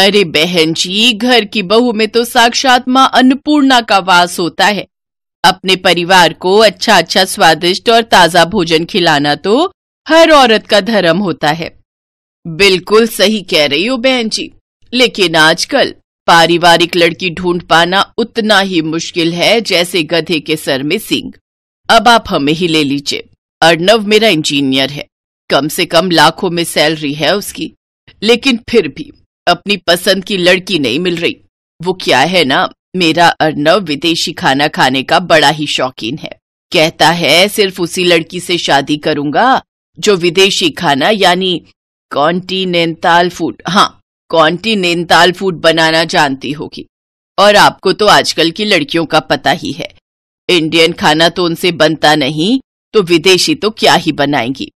अरे बहन जी घर की बहू में तो साक्षात माँ अन्नपूर्णा का वास होता है अपने परिवार को अच्छा अच्छा स्वादिष्ट और ताजा भोजन खिलाना तो हर औरत का धर्म होता है बिल्कुल सही कह रही हो बहन जी लेकिन आजकल पारिवारिक लड़की ढूंढ पाना उतना ही मुश्किल है जैसे गधे के सर में सिंग अब आप हमें ही ले लीजिए अर्णव मेरा इंजीनियर है कम से कम लाखों में सैलरी है उसकी लेकिन फिर भी अपनी पसंद की लड़की नहीं मिल रही वो क्या है ना मेरा अर्नव विदेशी खाना खाने का बड़ा ही शौकीन है कहता है सिर्फ उसी लड़की से शादी करूंगा जो विदेशी खाना यानी कॉन्टिनेंटाल फूड हाँ कॉन्टिनेंटाल फूड बनाना जानती होगी और आपको तो आजकल की लड़कियों का पता ही है इंडियन खाना तो उनसे बनता नहीं तो विदेशी तो क्या ही बनाएंगी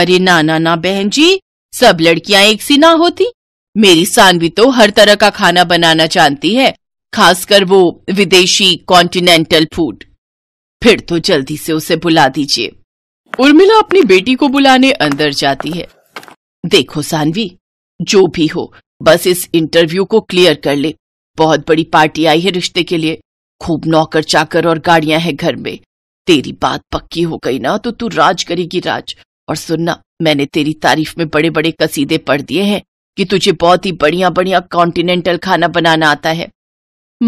अरे ना ना ना बहन जी सब लड़कियां एक सी ना होती मेरी सानवी तो हर तरह का खाना बनाना जानती है खासकर वो विदेशी कॉन्टिनेंटल फूड फिर तो जल्दी से उसे बुला दीजिए उर्मिला अपनी बेटी को बुलाने अंदर जाती है देखो सानवी जो भी हो बस इस इंटरव्यू को क्लियर कर ले बहुत बड़ी पार्टी आई है रिश्ते के लिए खूब नौकर चाकर और गाड़ियां हैं घर में तेरी बात पक्की हो गई ना तो तू राज करेगी राज और सुनना मैंने तेरी तारीफ में बड़े बड़े कसीदे पढ़ दिए हैं कि तुझे बहुत ही बढ़िया बढ़िया कॉन्टिनेंटल खाना बनाना आता है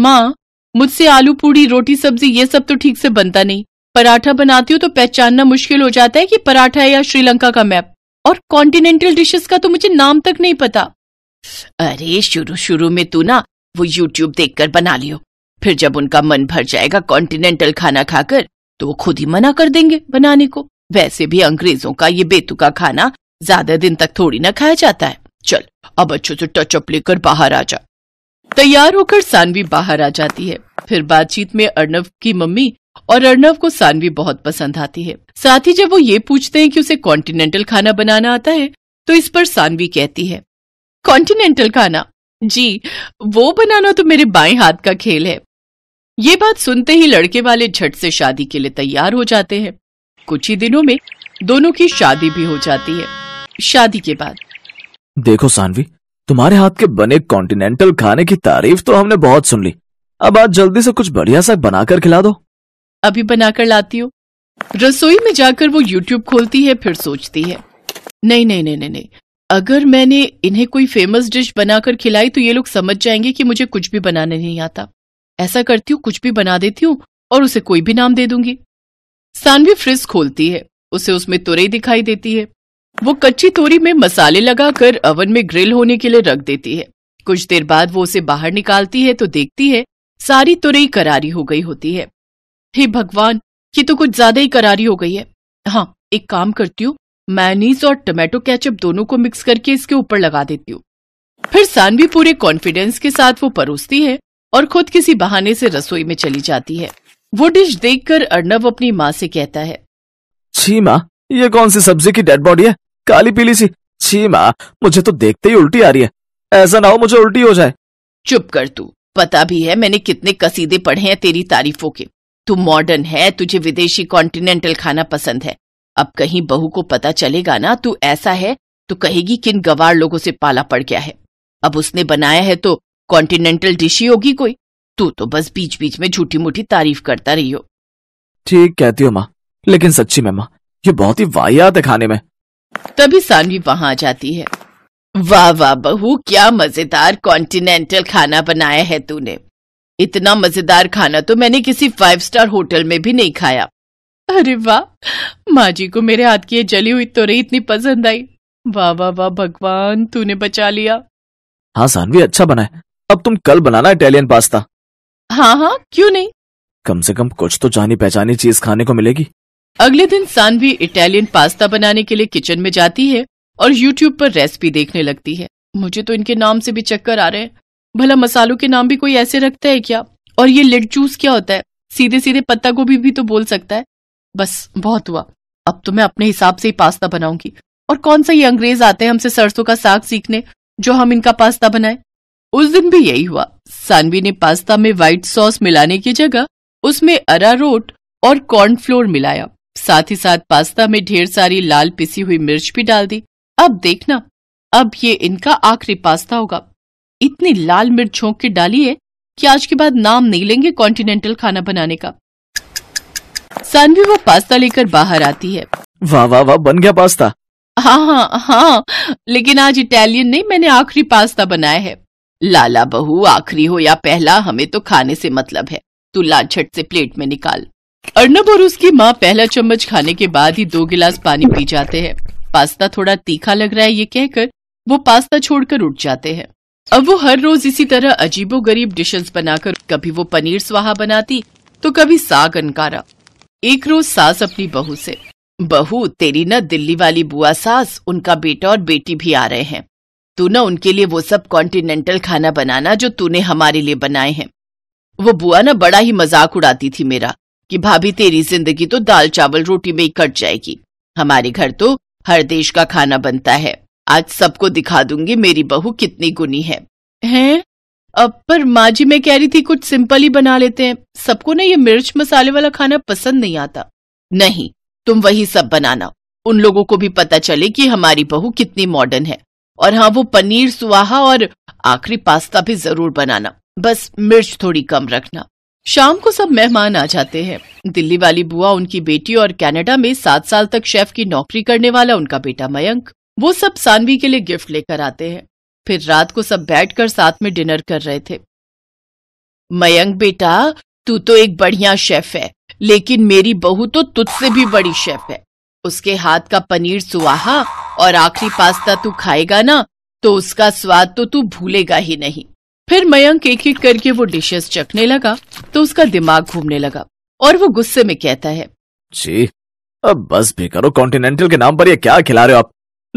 माँ मुझसे आलू पूड़ी रोटी सब्जी ये सब तो ठीक से बनता नहीं पराठा बनाती हूँ तो पहचानना मुश्किल हो जाता है कि पराठा है या श्रीलंका का मैप और कॉन्टिनेंटल डिशेस का तो मुझे नाम तक नहीं पता अरे शुरू शुरू में तू ना वो यूट्यूब देख बना लियो फिर जब उनका मन भर जाएगा कॉन्टिनेंटल खाना खाकर तो वो खुद ही मना कर देंगे बनाने को वैसे भी अंग्रेजों का ये बेतुका खाना ज्यादा दिन तक थोड़ी ना खाया जाता है चल अब अच्छे से टचअप लेकर बाहर आ जा तैयार होकर सानवी बाहर आ जाती है फिर बातचीत में अर्णव की मम्मी और अर्णव को सानवी बहुत पसंद आती है साथ ही जब वो ये पूछते हैं कि उसे कॉन्टिनेंटल खाना बनाना आता है तो इस पर सानवी कहती है कॉन्टिनेंटल खाना जी वो बनाना तो मेरे बाएं हाथ का खेल है ये बात सुनते ही लड़के वाले झट से शादी के लिए तैयार हो जाते हैं कुछ ही दिनों में दोनों की शादी भी हो जाती है शादी के बाद देखो सानवी तुम्हारे हाथ के बने कॉन्टिनेंटल खाने की तारीफ तो हमने बहुत सुन ली अब आज जल्दी से कुछ बढ़िया सा बनाकर खिला दो अभी बनाकर लाती हूँ रसोई में जाकर वो यूट्यूब खोलती है फिर सोचती है नहीं नहीं नहीं नहीं नहीं अगर मैंने इन्हें कोई फेमस डिश बनाकर खिलाई तो ये लोग समझ जाएंगे कि मुझे कुछ भी बनाने नहीं आता ऐसा करती हूँ कुछ भी बना देती हूँ और उसे कोई भी नाम दे दूंगी सानवी फ्रिज खोलती है उसे उसमें तुरई दिखाई देती है वो कच्ची तोरी में मसाले लगाकर अवन में ग्रिल होने के लिए रख देती है कुछ देर बाद वो उसे बाहर निकालती है तो देखती है सारी तुरई करारी हो गई होती है हे भगवान ये तो कुछ ज्यादा ही करारी हो गई है हाँ एक काम करती हूँ मैनीज और टोमेटो कैचअप दोनों को मिक्स करके इसके ऊपर लगा देती हूँ फिर सानवी पूरे कॉन्फिडेंस के साथ वो परोसती है और खुद किसी बहाने से रसोई में चली जाती है वो डिश देखकर अर्णव अपनी माँ से कहता है छी माँ ये कौन सी सब्जी की डेड बॉडी है काली पीली सी छी माँ मुझे तो देखते ही उल्टी आ रही है ऐसा ना हो मुझे उल्टी हो जाए चुप कर तू पता भी है मैंने कितने कसीदे पढ़े हैं तेरी तारीफों के तू मॉडर्न है तुझे विदेशी कॉन्टिनेंटल खाना पसंद है अब कहीं बहू को पता चलेगा ना तू ऐसा है तो कहेगी किन गवार लोगों से पाला पड़ गया है अब उसने बनाया है तो कॉन्टिनेंटल डिश ही होगी कोई तू तो बस बीच बीच में झूठी मूठी तारीफ करता रही हो ठीक कहती हो माँ लेकिन सच्ची में माँ ये बहुत ही वाहियात है खाने में तभी सानवी वहां आ जाती है वाह वाह बहू क्या मजेदार कॉन्टिनेंटल खाना बनाया है तूने इतना मजेदार खाना तो मैंने किसी फाइव स्टार होटल में भी नहीं खाया अरे वाह माँ जी को मेरे हाथ की जली हुई तोरे इतनी पसंद आई वाह वाह वाह भगवान तूने बचा लिया हाँ सानवी अच्छा बना है अब तुम कल बनाना इटालियन पास्ता हाँ हाँ क्यों नहीं कम से कम कुछ तो जानी पहचानी चीज खाने को मिलेगी अगले दिन सानवी इटालियन पास्ता बनाने के लिए किचन में जाती है और यूट्यूब पर रेसिपी देखने लगती है मुझे तो इनके नाम से भी चक्कर आ रहे हैं भला मसालों के नाम भी कोई ऐसे रखता है क्या और ये लिड जूस क्या होता है सीधे सीधे पत्ता गोभी भी तो बोल सकता है बस बहुत हुआ अब तो मैं अपने हिसाब से ही पास्ता बनाऊंगी और कौन सा ये अंग्रेज आते हैं हमसे सरसों का साग सीखने जो हम इनका पास्ता बनाए उस दिन भी यही हुआ सानवी ने पास्ता में व्हाइट सॉस मिलाने की जगह उसमें अरारोट और कॉर्नफ्लोर मिलाया साथ ही साथ पास्ता में ढेर सारी लाल पिसी हुई मिर्च भी डाल दी अब देखना अब ये इनका आखिरी पास्ता होगा इतनी लाल मिर्च झोंक के डाली है कि आज के बाद नाम नहीं लेंगे कॉन्टिनेंटल खाना बनाने का सानवी वो पास्ता लेकर बाहर आती है वाह वाह वाह बन गया पास्ता हाँ हाँ हाँ लेकिन आज इटालियन नहीं मैंने आखिरी पास्ता बनाया है लाला बहू आखिरी हो या पहला हमें तो खाने से मतलब है तू लाल छट से प्लेट में निकाल अर्नब और उसकी माँ पहला चम्मच खाने के बाद ही दो गिलास पानी पी जाते हैं पास्ता थोड़ा तीखा लग रहा है ये कहकर वो पास्ता छोड़कर उठ जाते हैं अब वो हर रोज इसी तरह अजीबो गरीब डिशेज बनाकर कभी वो पनीर स्वाहा बनाती तो कभी साग अनकारा एक रोज सास अपनी बहू से बहू तेरी न दिल्ली वाली बुआ सास उनका बेटा और बेटी भी आ रहे हैं तू न उनके लिए वो सब कॉन्टिनेंटल खाना बनाना जो तूने हमारे लिए बनाए हैं वो बुआ ना बड़ा ही मजाक उड़ाती थी मेरा कि भाभी तेरी जिंदगी तो दाल चावल रोटी में ही कट जाएगी हमारे घर तो हर देश का खाना बनता है आज सबको दिखा दूंगी मेरी बहू कितनी गुनी है हैं? अब पर माँ जी मैं कह रही थी कुछ सिंपल ही बना लेते हैं सबको ना ये मिर्च मसाले वाला खाना पसंद नहीं आता नहीं तुम वही सब बनाना उन लोगों को भी पता चले कि हमारी बहू कितनी मॉडर्न है और हाँ वो पनीर सुहा और आखिरी पास्ता भी जरूर बनाना बस मिर्च थोड़ी कम रखना शाम को सब मेहमान आ जाते हैं दिल्ली वाली बुआ उनकी बेटी और कनाडा में सात साल तक शेफ की नौकरी करने वाला उनका बेटा मयंक वो सब सानवी के लिए गिफ्ट लेकर आते हैं फिर रात को सब बैठकर साथ में डिनर कर रहे थे मयंक बेटा तू तो एक बढ़िया शेफ है लेकिन मेरी बहू तो तुझसे भी बड़ी शेफ है उसके हाथ का पनीर सुहा और आखिरी पास्ता तू खाएगा ना तो उसका स्वाद तो तू भूलेगा ही नहीं फिर मयंक एक एक करके वो डिशेस चखने लगा तो उसका दिमाग घूमने लगा और वो गुस्से में कहता है जी अब बस भी करो कॉन्टिनेंटल के नाम पर ये क्या खिला रहे हो आप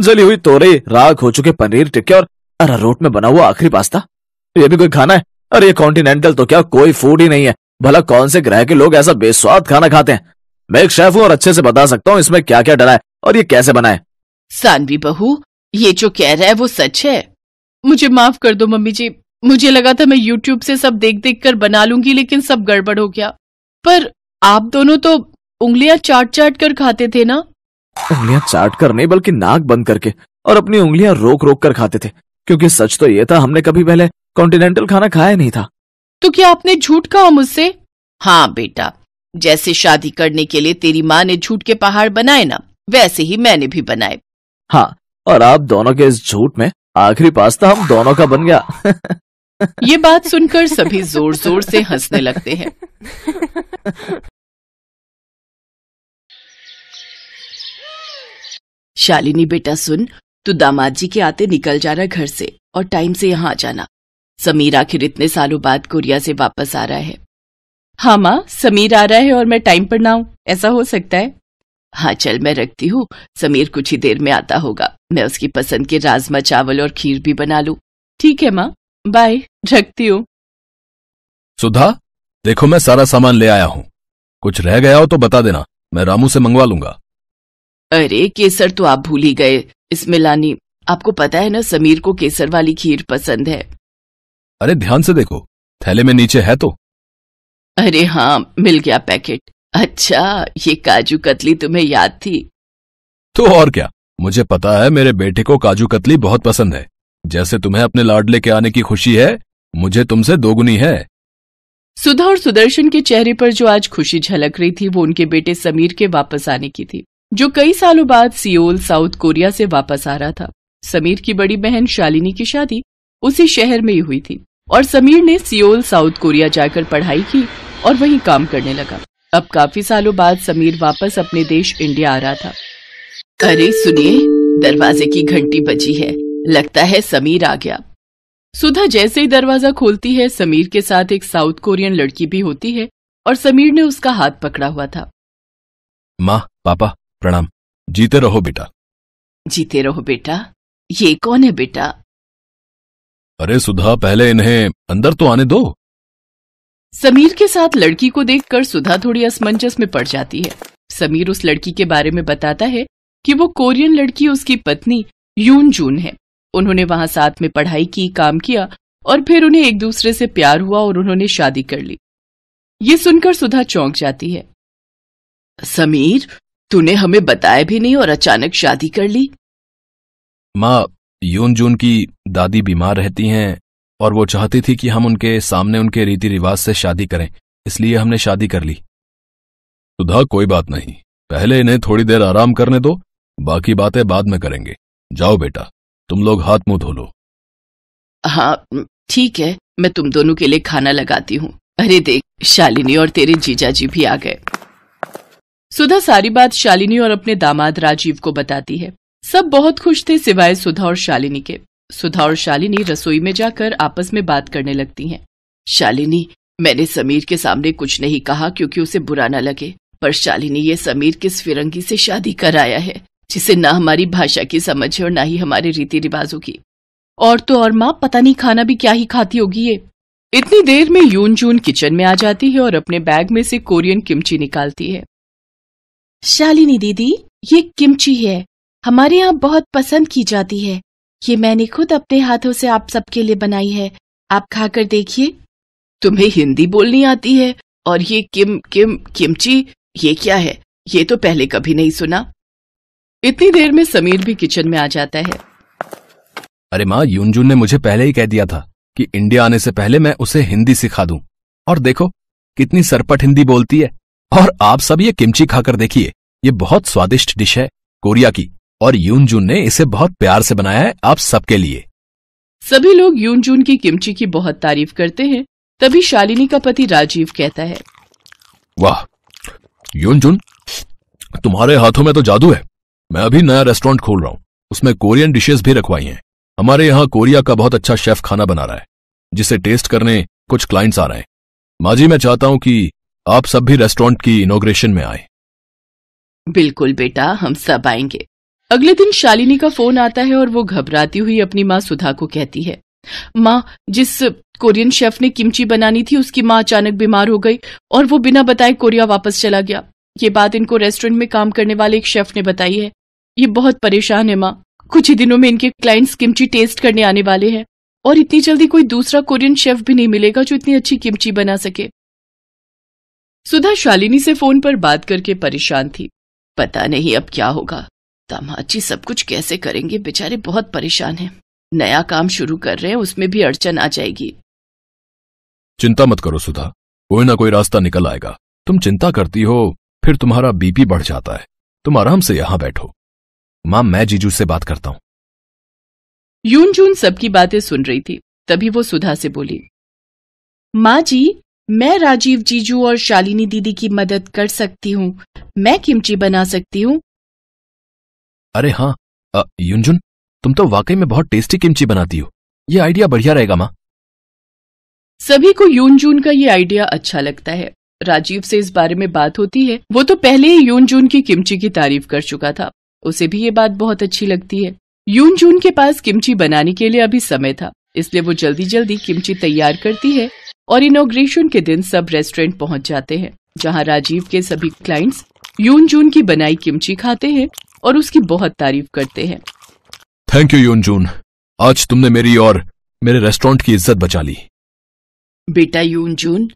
जली हुई तोरे राख हो चुके पनीर टिक्के और अरारोट में बना हुआ आखिरी पास्ता ये भी कोई खाना है अरे ये कॉन्टिनेंटल तो क्या कोई फूड ही नहीं है भला कौन से ग्रह के लोग ऐसा बेस्वाद खाना खाते हैं मैं एक शेफ हूँ और अच्छे से बता सकता हूँ इसमें क्या क्या डरा है और ये कैसे बनाए सानवी बहू ये जो कह रहा है वो सच है मुझे माफ कर दो मम्मी जी मुझे लगा था मैं यूट्यूब से सब देख देख कर बना लूंगी लेकिन सब गड़बड़ हो गया पर आप दोनों तो उंगलियां चाट चाट कर खाते थे ना उंगलियां चाट कर नहीं बल्कि नाक बंद करके और अपनी उंगलियां रोक रोक कर खाते थे क्योंकि सच तो ये था हमने कभी पहले कॉन्टिनेंटल खाना खाया नहीं था तो क्या आपने झूठ कहा मुझसे हाँ बेटा जैसे शादी करने के लिए तेरी माँ ने झूठ के पहाड़ बनाए ना वैसे ही मैंने भी बनाए हाँ और आप दोनों के इस झूठ में आखिरी पास्ता हम दोनों का बन गया ये बात सुनकर सभी जोर जोर से हंसने लगते हैं शालिनी बेटा सुन तू दामाद जी के आते निकल जा रहा घर से और टाइम से यहाँ आ जाना समीर आखिर इतने सालों बाद कोरिया से वापस आ रहा है हाँ माँ समीर आ रहा है और मैं टाइम पर ना हूँ ऐसा हो सकता है हाँ चल मैं रखती हूँ समीर कुछ ही देर में आता होगा मैं उसकी पसंद के राजमा चावल और खीर भी बना लू ठीक है माँ बाय रखती हूँ सुधा देखो मैं सारा सामान ले आया हूँ कुछ रह गया हो तो बता देना मैं रामू से मंगवा लूंगा अरे केसर तो आप भूल ही गए इसमें लानी आपको पता है ना समीर को केसर वाली खीर पसंद है अरे ध्यान से देखो थैले में नीचे है तो अरे हाँ मिल गया पैकेट अच्छा ये काजू कतली तुम्हें याद थी तो और क्या मुझे पता है मेरे बेटे को काजू कतली बहुत पसंद है जैसे तुम्हें अपने लाडले के आने की खुशी है मुझे तुमसे दोगुनी है सुधा और सुदर्शन के चेहरे पर जो आज खुशी झलक रही थी वो उनके बेटे समीर के वापस आने की थी जो कई सालों बाद सियोल साउथ कोरिया से वापस आ रहा था समीर की बड़ी बहन शालिनी की शादी उसी शहर में ही हुई थी और समीर ने सियोल साउथ कोरिया जाकर पढ़ाई की और वहीं काम करने लगा अब काफी सालों बाद समीर वापस अपने देश इंडिया आ रहा था अरे सुनिए दरवाजे की घंटी बजी है लगता है समीर आ गया सुधा जैसे ही दरवाजा खोलती है समीर के साथ एक साउथ कोरियन लड़की भी होती है और समीर ने उसका हाथ पकड़ा हुआ था माँ पापा प्रणाम जीते रहो बेटा जीते रहो बेटा ये कौन है बेटा अरे सुधा पहले इन्हें अंदर तो आने दो समीर के साथ लड़की को देखकर सुधा थोड़ी असमंजस में पड़ जाती है समीर उस लड़की के बारे में बताता है कि वो कोरियन लड़की उसकी पत्नी यून जून है उन्होंने वहां साथ में पढ़ाई की काम किया और फिर उन्हें एक दूसरे से प्यार हुआ और उन्होंने शादी कर ली ये सुनकर सुधा चौंक जाती है समीर तूने हमें बताया भी नहीं और अचानक शादी कर ली माँ यून जून की दादी बीमार रहती हैं और वो चाहती थी कि हम उनके सामने उनके रीति रिवाज से शादी करें इसलिए हमने शादी कर ली सुधा कोई बात नहीं पहले इन्हें थोड़ी देर आराम करने दो बाकी बातें बाद में करेंगे जाओ बेटा तुम लोग हाथ मुंह धो लो हाँ ठीक है मैं तुम दोनों के लिए खाना लगाती हूँ अरे देख शालिनी और तेरे जीजा जी भी आ गए सुधा सारी बात शालिनी और अपने दामाद राजीव को बताती है सब बहुत खुश थे सिवाय सुधा और शालिनी के सुधा और शालिनी रसोई में जाकर आपस में बात करने लगती हैं। शालिनी मैंने समीर के सामने कुछ नहीं कहा क्योंकि उसे बुरा न लगे पर शालिनी ये समीर किस फिरंगी से शादी कराया है जिसे ना हमारी भाषा की समझ है और ना ही हमारे रीति रिवाजों की और तो और माँ पता नहीं खाना भी क्या ही खाती होगी ये इतनी देर में यून जून किचन में आ जाती है और अपने बैग में से कोरियन किमची निकालती है शालिनी दीदी ये किमची है हमारे यहाँ बहुत पसंद की जाती है ये मैंने खुद अपने हाथों से आप सबके लिए बनाई है आप खाकर देखिए तुम्हें हिंदी बोलनी आती है और ये किम किम किमची ये क्या है ये तो पहले कभी नहीं सुना इतनी देर में समीर भी किचन में आ जाता है अरे माँ यूनजून ने मुझे पहले ही कह दिया था कि इंडिया आने से पहले मैं उसे हिंदी सिखा दूं और देखो कितनी सरपट हिंदी बोलती है और आप सब ये किमची खाकर देखिए ये बहुत स्वादिष्ट डिश है कोरिया की और यूनजुन ने इसे बहुत प्यार से बनाया है आप सबके लिए सभी लोग यूनजून की किमची की बहुत तारीफ करते हैं तभी शालिनी का पति राजीव कहता है वाह यूनजून तुम्हारे हाथों में तो जादू है मैं अभी नया रेस्टोरेंट खोल रहा हूँ उसमें कोरियन डिशेस भी रखवाई हैं हमारे यहाँ कोरिया का बहुत अच्छा शेफ खाना बना रहा है जिसे टेस्ट करने कुछ क्लाइंट्स आ रहे हैं माजी मैं चाहता हूँ कि आप सब भी रेस्टोरेंट की इनोग्रेशन में आए बिल्कुल बेटा हम सब आएंगे अगले दिन शालिनी का फोन आता है और वो घबराती हुई अपनी माँ सुधा को कहती है माँ जिस कोरियन शेफ ने किमची बनानी थी उसकी माँ अचानक बीमार हो गई और वो बिना बताए कोरिया वापस चला गया ये बात इनको रेस्टोरेंट में काम करने वाले एक शेफ ने बताई है ये बहुत परेशान है माँ कुछ ही दिनों में इनके क्लाइंट्स किमची टेस्ट करने आने वाले हैं और इतनी जल्दी कोई दूसरा कोरियन शेफ भी नहीं मिलेगा जो इतनी अच्छी किमची बना सके सुधा शालिनी से फोन पर बात करके परेशान थी पता नहीं अब क्या होगा दामाची सब कुछ कैसे करेंगे बेचारे बहुत परेशान हैं। नया काम शुरू कर रहे हैं उसमें भी अड़चन आ जाएगी चिंता मत करो सुधा कोई ना कोई रास्ता निकल आएगा तुम चिंता करती हो फिर तुम्हारा बीपी बढ़ जाता है तुम आराम से यहाँ बैठो माँ मैं जीजू से बात करता हूँ यून जून सबकी बातें सुन रही थी तभी वो सुधा से बोली माँ जी मैं राजीव जीजू और शालिनी दीदी की मदद कर सकती हूँ मैं किमची बना सकती हूँ अरे हाँ युनजुन तुम तो वाकई में बहुत टेस्टी किमची बनाती हो ये आइडिया बढ़िया रहेगा माँ सभी को यूनजून का ये आइडिया अच्छा लगता है राजीव से इस बारे में बात होती है वो तो पहले ही यून जून की किमची की तारीफ कर चुका था उसे भी ये बात बहुत अच्छी लगती है यून जून के पास किमची बनाने के लिए अभी समय था इसलिए वो जल्दी जल्दी किमची तैयार करती है और इनोग्रेशन के दिन सब रेस्टोरेंट पहुंच जाते हैं जहां राजीव के सभी क्लाइंट्स यून जून की बनाई किमची खाते हैं और उसकी बहुत तारीफ करते हैं थैंक यू यून जून आज तुमने मेरी और मेरे रेस्टोरेंट की इज्जत बचा ली बेटा यून जून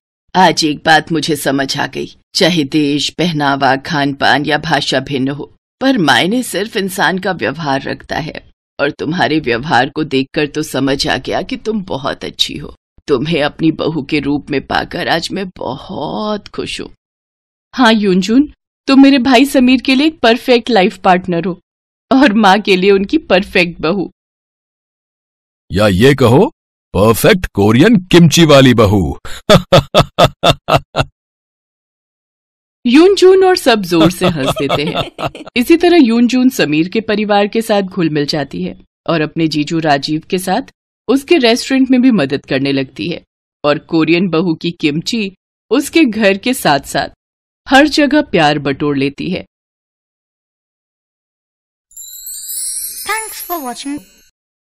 आज एक बात मुझे समझ आ गई चाहे देश पहनावा खान पान या भाषा भिन्न हो पर मायने सिर्फ इंसान का व्यवहार रखता है और तुम्हारे व्यवहार को देखकर तो समझ आ गया कि तुम बहुत अच्छी हो तुम्हें अपनी बहू के रूप में पाकर आज मैं बहुत खुश हूँ हाँ यूनजुन तुम मेरे भाई समीर के लिए एक परफेक्ट लाइफ पार्टनर हो और माँ के लिए उनकी परफेक्ट बहू या ये कहो परफेक्ट कोरियन किमची वाली बहू यूनजून और सब जोर से हंस देते हैं इसी तरह यूनजून समीर के परिवार के साथ घुल मिल जाती है और अपने जीजू राजीव के साथ उसके रेस्टोरेंट में भी मदद करने लगती है और कोरियन बहू की किमची उसके घर के साथ साथ हर जगह प्यार बटोर लेती है Thanks for watching.